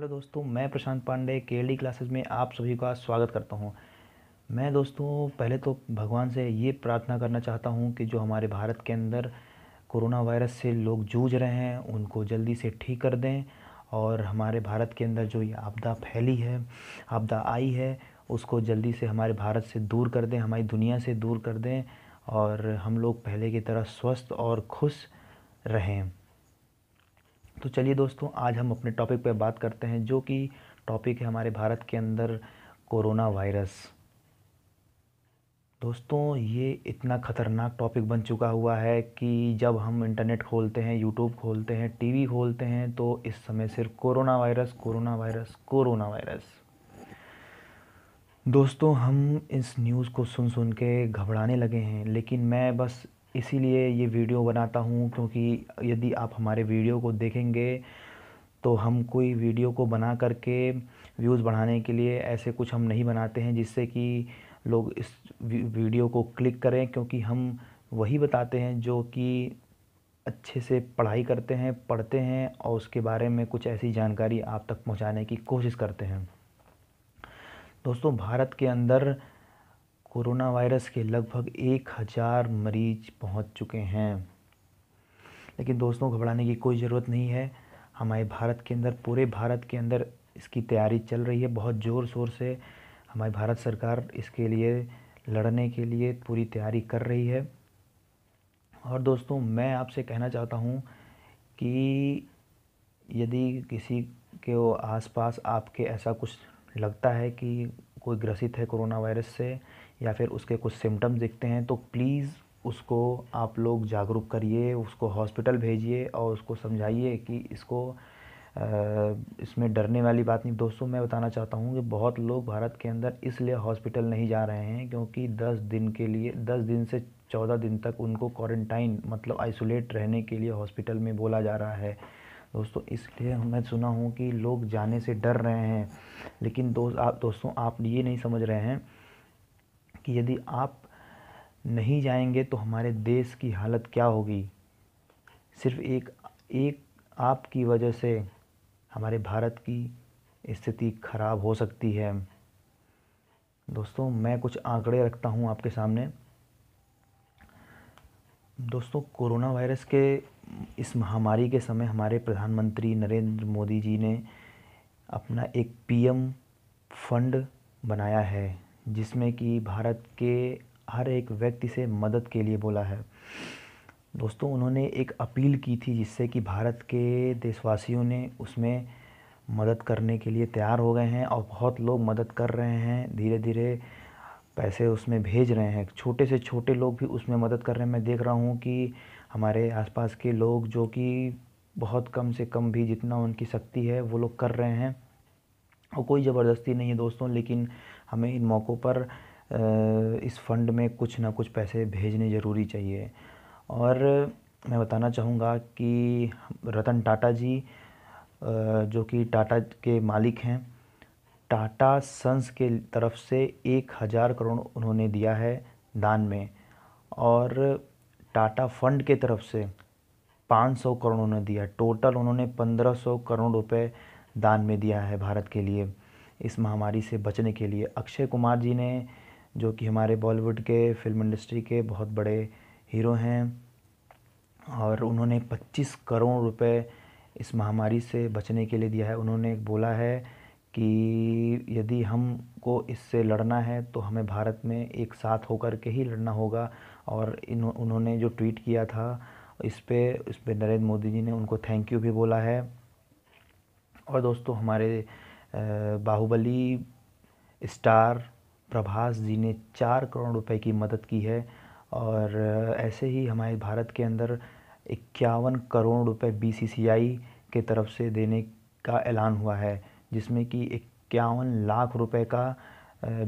hello दोस्तों मैं प्रशांत पांडे के डी क्लासेस में आप सभी का स्वागत करता हूं मैं दोस्तों पहले तो भगवान से ये प्रार्थना करना चाहता हूं कि जो हमारे भारत के अंदर कोरोना वायरस से लोग जूझ रहे हैं उनको जल्दी से ठीक कर दें और हमारे भारत के अंदर जो ये आपदा फैली है आपदा आई है उसको जल्दी से हमारे भारत से दूर कर दें हमारी दुनिया से दूर कर दें और हम लोग पहले की तरह स्वस्थ और खुश रहें तो चलिए दोस्तों आज हम अपने टॉपिक पर बात करते हैं जो कि टॉपिक है हमारे भारत के अंदर कोरोना वायरस दोस्तों ये इतना ख़तरनाक टॉपिक बन चुका हुआ है कि जब हम इंटरनेट खोलते हैं यूट्यूब खोलते हैं टीवी खोलते हैं तो इस समय सिर्फ corona virus corona virus corona virus दोस्तों हम इस न्यूज़ को सुन सुन के घबराने लगे हैं लेकिन मैं बस इसीलिए ये वीडियो बनाता हूँ क्योंकि यदि आप हमारे वीडियो को देखेंगे तो हम कोई वीडियो को बना करके व्यूज़ बढ़ाने के लिए ऐसे कुछ हम नहीं बनाते हैं जिससे कि लोग इस वीडियो को क्लिक करें क्योंकि हम वही बताते हैं जो कि अच्छे से पढ़ाई करते हैं पढ़ते हैं और उसके बारे में कुछ ऐसी जानकारी आप तक पहुंचाने की कोशिश करते हैं दोस्तों भारत के अंदर कोरोना वायरस के लगभग एक हज़ार मरीज पहुंच चुके हैं लेकिन दोस्तों घबराने की कोई ज़रूरत नहीं है हमारे भारत के अंदर पूरे भारत के अंदर इसकी तैयारी चल रही है बहुत ज़ोर शोर से हमारी भारत सरकार इसके लिए लड़ने के लिए पूरी तैयारी कर रही है और दोस्तों मैं आपसे कहना चाहता हूँ कि यदि किसी के आसपास आपके ऐसा कुछ लगता है कि कोई ग्रसित है कोरोना वायरस से या फिर उसके कुछ सिम्टम्स दिखते हैं तो प्लीज़ उसको आप लोग जागरूक करिए उसको हॉस्पिटल भेजिए और उसको समझाइए कि इसको इसमें डरने वाली बात नहीं दोस्तों मैं बताना चाहता हूँ कि बहुत लोग भारत के अंदर इसलिए हॉस्पिटल नहीं जा रहे हैं क्योंकि दस दिन के लिए दस दिन से चौदह दिन तक उनको क्वारंटाइन मतलब आइसोलेट रहने के लिए हॉस्पिटल में बोला जा रहा है दोस्तों इसलिए मैं सुना हूँ कि लोग जाने से डर रहे हैं लेकिन दोस्त आप दोस्तों आप ये नहीं समझ रहे हैं कि यदि आप नहीं जाएंगे तो हमारे देश की हालत क्या होगी सिर्फ एक एक आपकी वजह से हमारे भारत की स्थिति खराब हो सकती है दोस्तों मैं कुछ आंकड़े रखता हूं आपके सामने दोस्तों कोरोना वायरस के इस महामारी के समय हमारे प्रधानमंत्री नरेंद्र मोदी जी ने अपना एक पीएम फंड बनाया है जिसमें कि भारत के हर एक व्यक्ति से मदद के लिए बोला है दोस्तों उन्होंने एक अपील की थी जिससे कि भारत के देशवासियों ने उसमें मदद करने के लिए तैयार हो गए हैं और बहुत लोग मदद कर रहे हैं धीरे धीरे पैसे उसमें भेज रहे हैं छोटे से छोटे लोग भी उसमें मदद कर रहे हैं मैं देख रहा हूँ कि हमारे आसपास के लोग जो कि बहुत कम से कम भी जितना उनकी शक्ति है वो लोग कर रहे हैं और कोई ज़बरदस्ती नहीं है दोस्तों लेकिन हमें इन मौक़ों पर इस फंड में कुछ ना कुछ पैसे भेजने ज़रूरी चाहिए और मैं बताना चाहूँगा कि रतन टाटा जी जो कि टाटा के मालिक हैं टाटा सन्स के तरफ से एक हज़ार करोड़ उन्होंने दिया है दान में और टाटा फंड के तरफ से पाँच सौ करोड़ उन्होंने दिया टोटल उन्होंने पंद्रह सौ करोड़ रुपए दान में दिया है भारत के लिए इस महामारी से बचने के लिए अक्षय कुमार जी ने जो कि हमारे बॉलीवुड के फिल्म इंडस्ट्री के बहुत बड़े हीरो हैं और उन्होंने 25 करोड़ रुपए इस महामारी से बचने के लिए दिया है उन्होंने बोला है कि यदि हमको इससे लड़ना है तो हमें भारत में एक साथ होकर के ही लड़ना होगा और इन उन्होंने जो ट्वीट किया था इस पर इस पर नरेंद्र मोदी जी ने उनको थैंक यू भी बोला है और दोस्तों हमारे बाहुबली स्टार प्रभास जी ने चार करोड़ रुपए की मदद की है और ऐसे ही हमारे भारत के अंदर इक्यावन करोड़ रुपए बीसीसीआई के तरफ से देने का ऐलान हुआ है जिसमें कि इक्यावन लाख रुपए का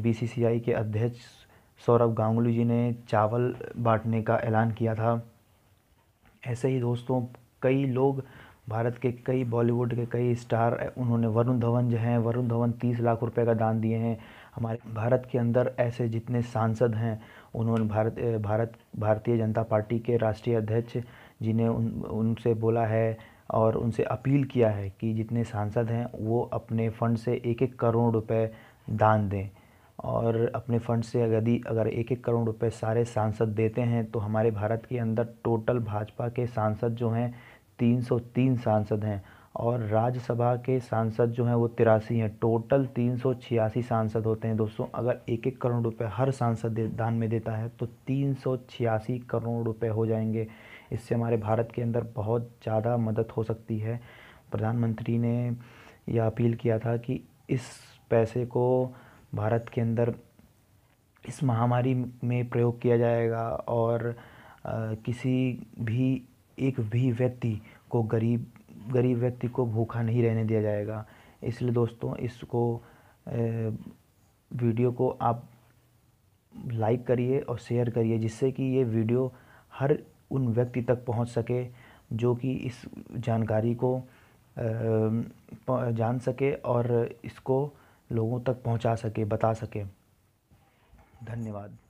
बीसीसीआई के अध्यक्ष सौरभ गांगुली जी ने चावल बांटने का ऐलान किया था ऐसे ही दोस्तों कई लोग भारत के कई बॉलीवुड के कई स्टार उन्होंने वरुण धवन जो हैं वरुण धवन तीस लाख रुपए का दान दिए हैं हमारे भारत के अंदर ऐसे जितने सांसद हैं उन्होंने भारत भारत भारतीय जनता पार्टी के राष्ट्रीय अध्यक्ष जिन्हें उन उनसे बोला है और उनसे अपील किया है कि जितने सांसद हैं वो अपने फ़ंड से एक एक करोड़ रुपए दान दें और अपने फ़ंड से यदि अगर एक एक करोड़ रुपए सारे सांसद देते हैं तो हमारे भारत के अंदर टोटल भाजपा के सांसद जो हैं 303 सांसद हैं और राज्यसभा के सांसद जो हैं वो तिरासी हैं टोटल तीन सौ छियासी सांसद होते हैं दोस्तों अगर एक एक करोड़ रुपए हर सांसद दान में देता है तो तीन सौ छियासी करोड़ रुपए हो जाएंगे इससे हमारे भारत के अंदर बहुत ज़्यादा मदद हो सकती है प्रधानमंत्री ने यह अपील किया था कि इस पैसे को भारत के अंदर इस महामारी में प्रयोग किया जाएगा और आ, किसी भी एक भी व्यक्ति को गरीब गरीब व्यक्ति को भूखा नहीं रहने दिया जाएगा इसलिए दोस्तों इसको वीडियो को आप लाइक करिए और शेयर करिए जिससे कि ये वीडियो हर उन व्यक्ति तक पहुंच सके जो कि इस जानकारी को जान सके और इसको लोगों तक पहुंचा सके बता सके धन्यवाद